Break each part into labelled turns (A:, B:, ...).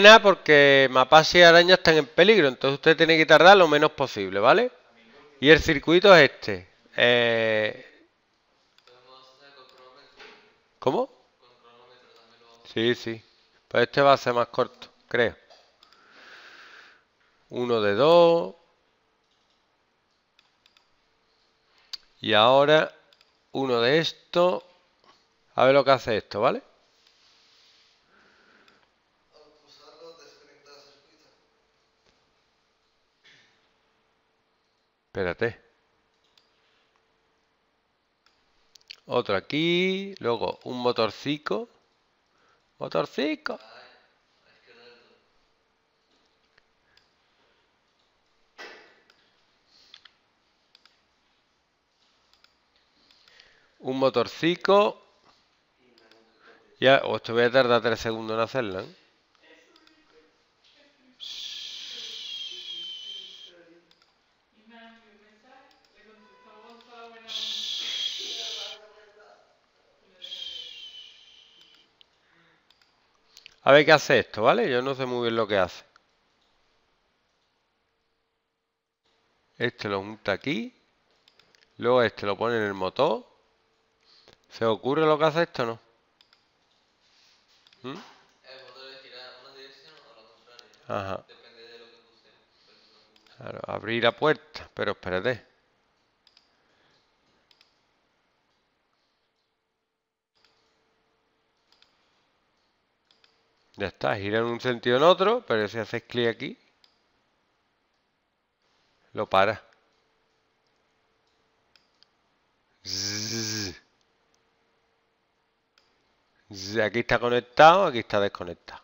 A: nada porque mapas y arañas están en peligro, entonces usted tiene que tardar lo menos posible, ¿vale? Y el circuito es este. Eh... ¿Cómo? Sí, sí. Pues este va a ser más corto, creo. Uno de dos. Y ahora uno de esto. A ver lo que hace esto, ¿vale? Espérate. Otro aquí. Luego un motorcico. Motorcico. Un motorcico. Ya, esto pues voy a tardar tres segundos en hacerla. ¿eh? A ver qué hace esto, ¿vale? Yo no sé muy bien lo que hace. Este lo junta aquí. Luego este lo pone en el motor. ¿Se ocurre lo que hace esto o no? ¿Mm? Ajá. Claro, abrir la puerta, pero espérate. Ya está, gira en un sentido en otro, pero si haces clic aquí, lo para. Aquí está conectado, aquí está desconectado.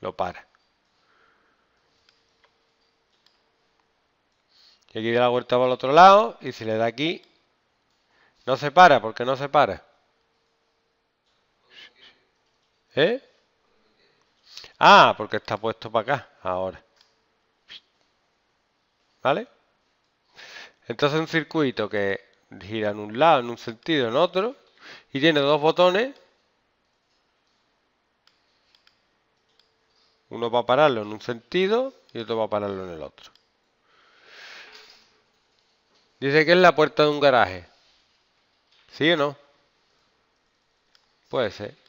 A: Lo para. Y aquí da la vuelta para el otro lado y si le da aquí, no se para, porque no se para. ¿Eh? Ah, porque está puesto para acá ahora. ¿Vale? Entonces un circuito que gira en un lado, en un sentido, en otro, y tiene dos botones. Uno para pararlo en un sentido y otro para pararlo en el otro. Dice que es la puerta de un garaje. ¿Sí o no? Puede ser.